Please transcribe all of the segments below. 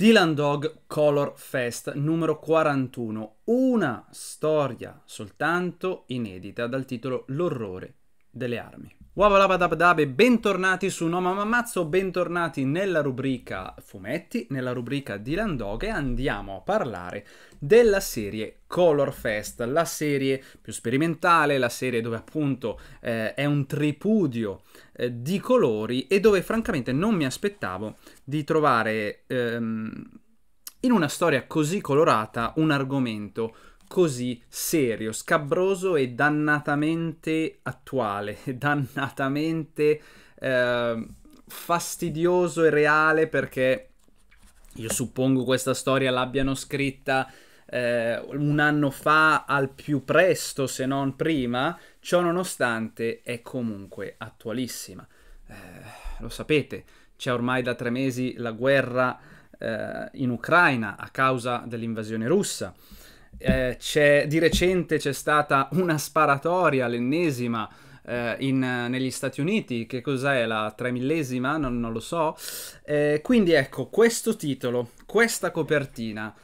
Dylan Dog Color Fest numero 41, una storia soltanto inedita dal titolo L'orrore delle armi. Wabalabadabdabe, bentornati su No Mamma Mazzo, bentornati nella rubrica fumetti, nella rubrica di e andiamo a parlare della serie Color Fest, la serie più sperimentale, la serie dove appunto eh, è un tripudio eh, di colori e dove francamente non mi aspettavo di trovare ehm, in una storia così colorata un argomento così serio, scabroso e dannatamente attuale, dannatamente eh, fastidioso e reale perché io suppongo questa storia l'abbiano scritta eh, un anno fa al più presto se non prima, ciò nonostante è comunque attualissima. Eh, lo sapete, c'è ormai da tre mesi la guerra eh, in Ucraina a causa dell'invasione russa. Eh, di recente c'è stata una sparatoria, l'ennesima, eh, in, negli Stati Uniti, che cos'è la tremillesima? Non, non lo so. Eh, quindi ecco, questo titolo, questa copertina,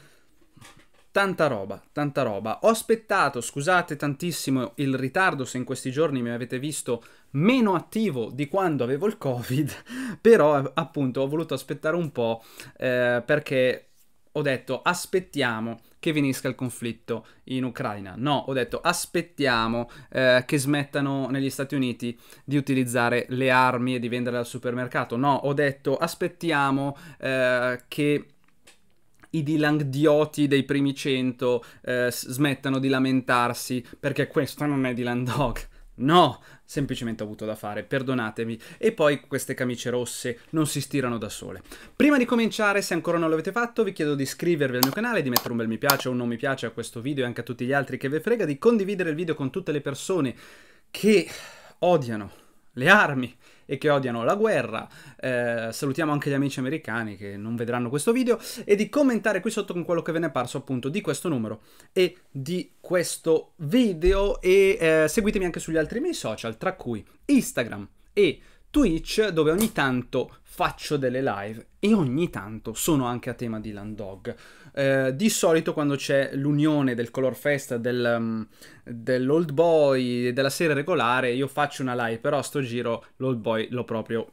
tanta roba, tanta roba. Ho aspettato, scusate tantissimo il ritardo se in questi giorni mi avete visto meno attivo di quando avevo il Covid, però eh, appunto ho voluto aspettare un po' eh, perché ho detto aspettiamo che finisca il conflitto in Ucraina. No, ho detto aspettiamo eh, che smettano negli Stati Uniti di utilizzare le armi e di vendere al supermercato. No, ho detto aspettiamo eh, che i dilandioti dei primi cento eh, smettano di lamentarsi perché questo non è Dylan Dog. No, semplicemente ho avuto da fare, perdonatemi. E poi queste camicie rosse non si stirano da sole. Prima di cominciare, se ancora non l'avete fatto, vi chiedo di iscrivervi al mio canale, di mettere un bel mi piace o un non mi piace a questo video e anche a tutti gli altri che ve frega, di condividere il video con tutte le persone che odiano le armi e che odiano la guerra. Eh, salutiamo anche gli amici americani che non vedranno questo video e di commentare qui sotto con quello che ve ne è parso appunto di questo numero e di questo video e eh, seguitemi anche sugli altri miei social tra cui Instagram e Twitch dove ogni tanto faccio delle live e ogni tanto sono anche a tema di Landog. Eh, di solito quando c'è l'unione del Color Fest, del, um, dell'Old Boy e della serie regolare, io faccio una live, però a sto giro l'Old Boy l'ho proprio,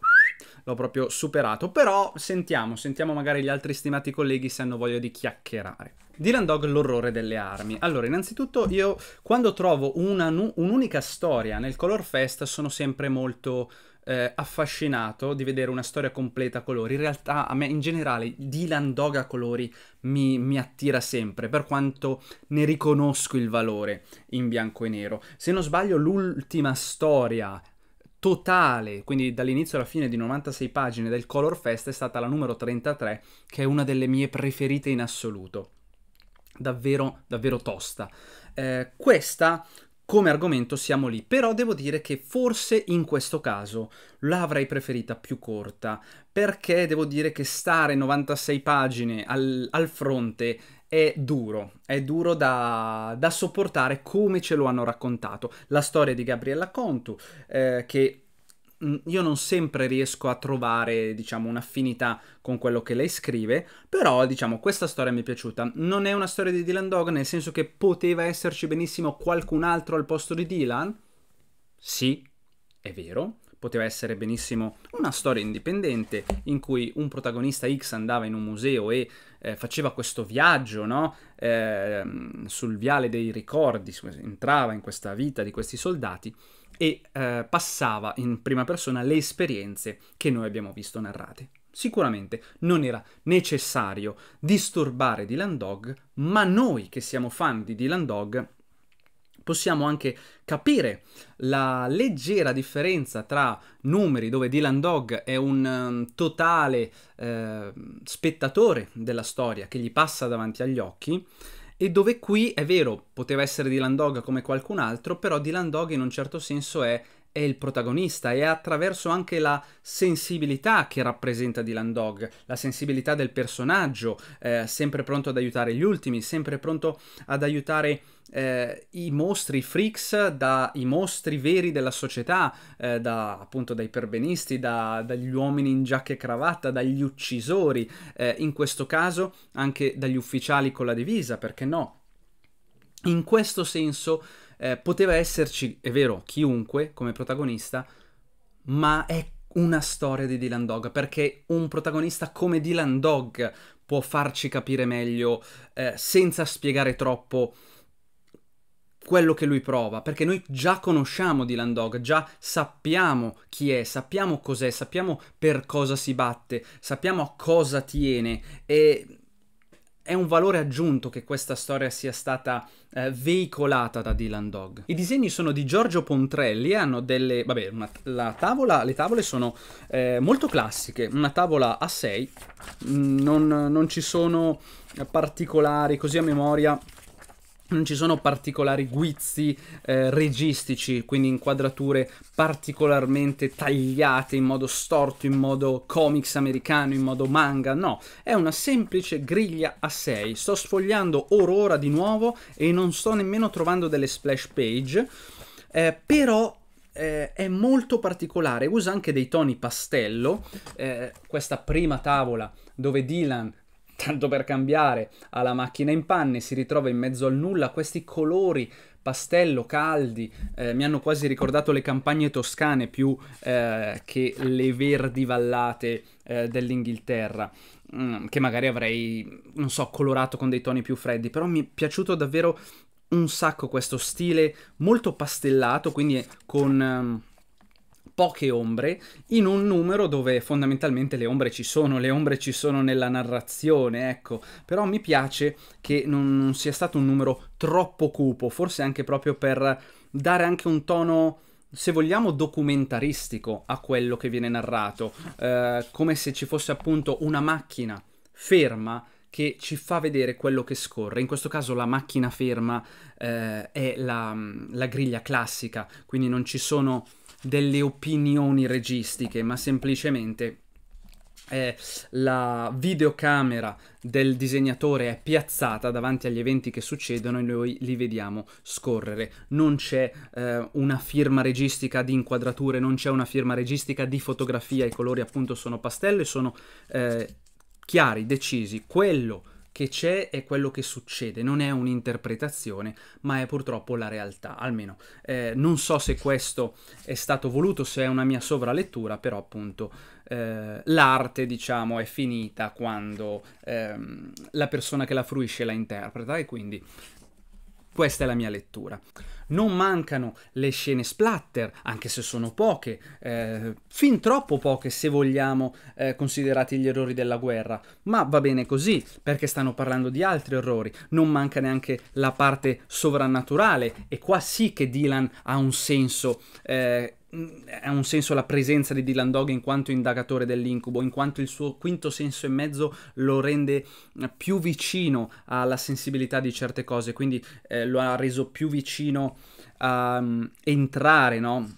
l'ho proprio superato. Però sentiamo, sentiamo magari gli altri stimati colleghi se hanno voglia di chiacchierare. Dylan Dog l'orrore delle armi. Allora, innanzitutto io quando trovo un'unica storia nel Color Fest sono sempre molto eh, affascinato di vedere una storia completa a colori. In realtà a me in generale Dylan Dog a colori mi, mi, attira sempre, per quanto ne riconosco il valore in bianco e nero. Se non sbaglio l'ultima storia totale, quindi dall'inizio alla fine di 96 pagine del Color Fest è stata la numero 33, che è una delle mie preferite in assoluto davvero, davvero tosta. Eh, questa come argomento siamo lì, però devo dire che forse in questo caso l'avrei preferita più corta, perché devo dire che stare 96 pagine al, al fronte è duro, è duro da, da, sopportare come ce lo hanno raccontato. La storia di Gabriella Contu, eh, che io non sempre riesco a trovare, diciamo, un'affinità con quello che lei scrive, però, diciamo, questa storia mi è piaciuta. Non è una storia di Dylan Dog, nel senso che poteva esserci benissimo qualcun altro al posto di Dylan? Sì, è vero. Poteva essere benissimo una storia indipendente in cui un protagonista X andava in un museo e eh, faceva questo viaggio no? eh, sul viale dei ricordi, entrava in questa vita di questi soldati e eh, passava in prima persona le esperienze che noi abbiamo visto narrate. Sicuramente non era necessario disturbare Dylan Dog, ma noi che siamo fan di Dylan Dog possiamo anche capire la leggera differenza tra numeri dove Dylan Dog è un um, totale eh, spettatore della storia che gli passa davanti agli occhi e dove qui è vero, poteva essere Dylan Dog come qualcun altro, però Dylan Dog in un certo senso è è il protagonista e attraverso anche la sensibilità che rappresenta Dylan Dog, la sensibilità del personaggio, eh, sempre pronto ad aiutare gli ultimi, sempre pronto ad aiutare eh, i mostri i freaks dai mostri veri della società, eh, da, appunto dai perbenisti, da, dagli uomini in giacca e cravatta, dagli uccisori, eh, in questo caso anche dagli ufficiali con la divisa, perché no? In questo senso eh, poteva esserci, è vero, chiunque come protagonista, ma è una storia di Dylan Dog, perché un protagonista come Dylan Dog può farci capire meglio, eh, senza spiegare troppo quello che lui prova, perché noi già conosciamo Dylan Dog, già sappiamo chi è, sappiamo cos'è, sappiamo per cosa si batte, sappiamo a cosa tiene e è un valore aggiunto che questa storia sia stata eh, veicolata da Dylan Dog. I disegni sono di Giorgio Pontrelli, e hanno delle... vabbè, una, la tavola, le tavole sono eh, molto classiche, una tavola a 6, mm, non, non ci sono particolari così a memoria non ci sono particolari guizzi eh, registici, quindi inquadrature particolarmente tagliate in modo storto, in modo comics americano, in modo manga, no, è una semplice griglia a 6. Sto sfogliando Aurora di nuovo e non sto nemmeno trovando delle splash page, eh, però eh, è molto particolare, usa anche dei toni pastello, eh, questa prima tavola dove Dylan tanto per cambiare, ha la macchina in panne, si ritrova in mezzo al nulla, questi colori pastello, caldi, eh, mi hanno quasi ricordato le campagne toscane più eh, che le verdi vallate eh, dell'Inghilterra, mm, che magari avrei, non so, colorato con dei toni più freddi, però mi è piaciuto davvero un sacco questo stile molto pastellato, quindi con... Um, poche ombre in un numero dove fondamentalmente le ombre ci sono, le ombre ci sono nella narrazione, ecco, però mi piace che non, non sia stato un numero troppo cupo, forse anche proprio per dare anche un tono se vogliamo, documentaristico a quello che viene narrato, eh, come se ci fosse appunto una macchina ferma che ci fa vedere quello che scorre. In questo caso la macchina ferma eh, è la, la griglia classica, quindi non ci sono delle opinioni registiche, ma semplicemente eh, la videocamera del disegnatore è piazzata davanti agli eventi che succedono e noi li vediamo scorrere. Non c'è eh, una firma registica di inquadrature, non c'è una firma registica di fotografia, i colori appunto sono pastello e sono eh, chiari, decisi. Quello che c'è è quello che succede, non è un'interpretazione, ma è purtroppo la realtà, almeno eh, non so se questo è stato voluto, se è una mia sovralettura, però appunto eh, l'arte, diciamo, è finita quando ehm, la persona che la fruisce la interpreta e quindi questa è la mia lettura. Non mancano le scene splatter, anche se sono poche, eh, fin troppo poche se vogliamo eh, considerati gli errori della guerra, ma va bene così perché stanno parlando di altri errori. Non manca neanche la parte sovrannaturale e qua sì che Dylan ha un senso eh, ha mm, un senso la presenza di Dylan Dog in quanto indagatore dell'incubo, in quanto il suo quinto senso e mezzo lo rende eh, più vicino alla sensibilità di certe cose, quindi eh, lo ha reso più vicino a um, entrare no?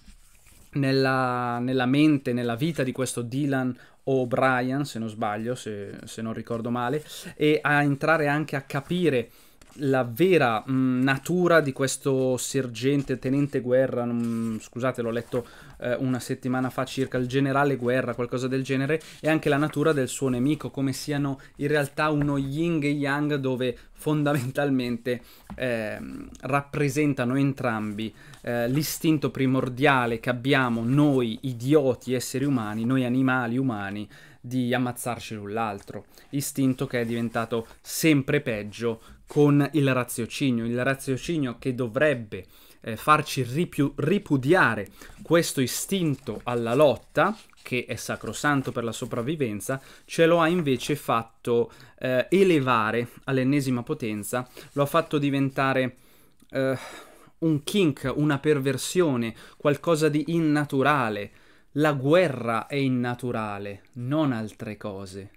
nella, nella, mente, nella vita di questo Dylan O'Brien, se non sbaglio, se, se non ricordo male, e a entrare anche a capire la vera mh, mm, natura di questo sergente, tenente guerra, mh, scusate l'ho letto eh, una settimana fa circa, il generale guerra, qualcosa del genere, e anche la natura del suo nemico, come siano in realtà uno yin e yang dove fondamentalmente eh, rappresentano entrambi eh, l'istinto primordiale che abbiamo noi idioti esseri umani, noi animali umani, di ammazzarci l'un l'altro, istinto che è diventato sempre peggio con il raziocinio, il raziocinio che dovrebbe eh, farci ripiu- ripudiare questo istinto alla lotta, che è sacrosanto per la sopravvivenza, ce lo ha invece fatto eh, elevare all'ennesima potenza, lo ha fatto diventare eh, un kink, una perversione, qualcosa di innaturale. La guerra è innaturale, non altre cose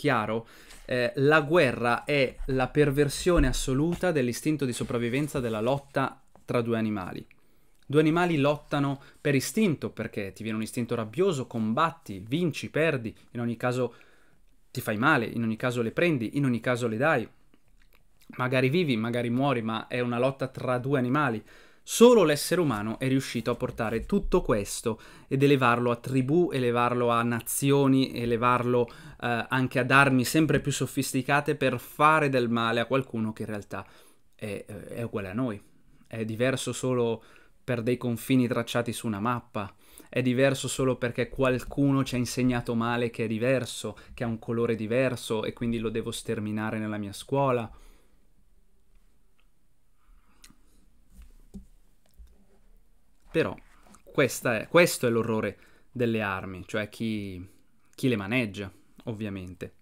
chiaro, eh, la guerra è la perversione assoluta dell'istinto di sopravvivenza della lotta tra due animali. Due animali lottano per istinto, perché ti viene un istinto rabbioso, combatti, vinci, perdi, in ogni caso ti fai male, in ogni caso le prendi, in ogni caso le dai. Magari vivi, magari muori, ma è una lotta tra due animali. Solo l'essere umano è riuscito a portare tutto questo ed elevarlo a tribù, elevarlo a nazioni, elevarlo eh, anche ad armi sempre più sofisticate per fare del male a qualcuno che in realtà è, eh, è uguale a noi. È diverso solo per dei confini tracciati su una mappa è diverso solo perché qualcuno ci ha insegnato male che è diverso, che ha un colore diverso e quindi lo devo sterminare nella mia scuola. Però è, questo è l'orrore delle armi, cioè chi, chi le maneggia, ovviamente.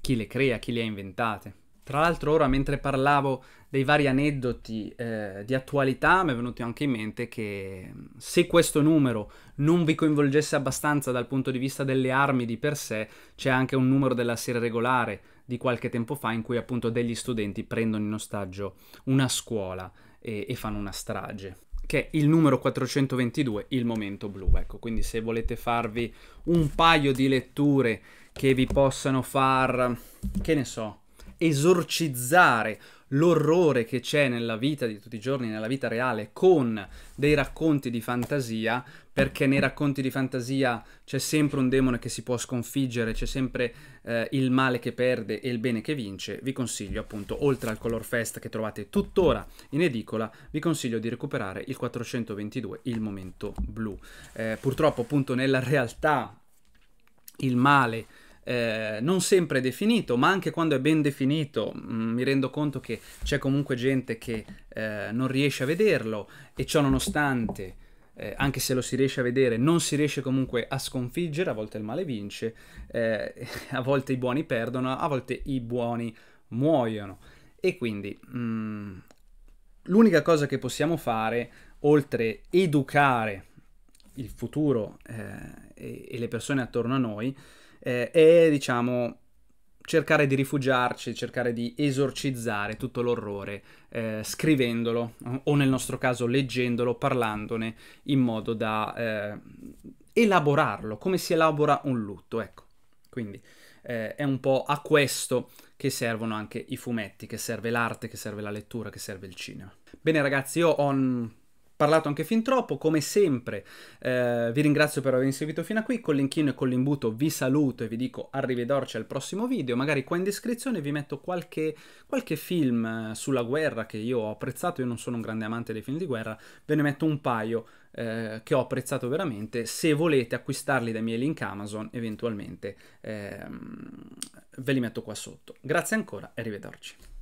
Chi le crea, chi le ha inventate. Tra l'altro ora mentre parlavo dei vari aneddoti eh, di attualità mi è venuto anche in mente che se questo numero non vi coinvolgesse abbastanza dal punto di vista delle armi di per sé, c'è anche un numero della serie regolare di qualche tempo fa in cui appunto degli studenti prendono in ostaggio una scuola e, e fanno una strage che è il numero 422, il momento blu. Ecco, quindi se volete farvi un paio di letture che vi possano far, che ne so, esorcizzare l'orrore che c'è nella vita di tutti i giorni, nella vita reale, con dei racconti di fantasia, perché nei racconti di fantasia c'è sempre un demone che si può sconfiggere, c'è sempre eh, il male che perde e il bene che vince, vi consiglio appunto, oltre al Color Fest che trovate tuttora in edicola, vi consiglio di recuperare il 422 Il Momento Blu. Eh, purtroppo appunto nella realtà il male... Eh, non sempre è definito, ma anche quando è ben definito mh, mm, mi rendo conto che c'è comunque gente che eh, non riesce a vederlo e ciò nonostante eh, anche se lo si riesce a vedere, non si riesce comunque a sconfiggere, a volte il male vince, eh, a volte i buoni perdono, a volte i buoni muoiono. E quindi mh, mm, l'unica cosa che possiamo fare, oltre educare il futuro eh, e, e, le persone attorno a noi, eh, è diciamo cercare di rifugiarci, cercare di esorcizzare tutto l'orrore eh, scrivendolo o nel nostro caso leggendolo, parlandone in modo da eh, elaborarlo, come si elabora un lutto, ecco. Quindi eh, è un po' a questo che servono anche i fumetti, che serve l'arte, che serve la lettura, che serve il cinema. Bene ragazzi, io ho parlato anche fin troppo, come sempre eh, vi ringrazio per avermi seguito fino a qui, con l'inchino e con l'imbuto vi saluto e vi dico arrivederci al prossimo video, magari qua in descrizione vi metto qualche, qualche film eh, sulla guerra che io ho apprezzato, io non sono un grande amante dei film di guerra, ve ne metto un paio eh, che ho apprezzato veramente, se volete acquistarli dai miei link Amazon eventualmente eh, ve li metto qua sotto. Grazie ancora e arrivederci.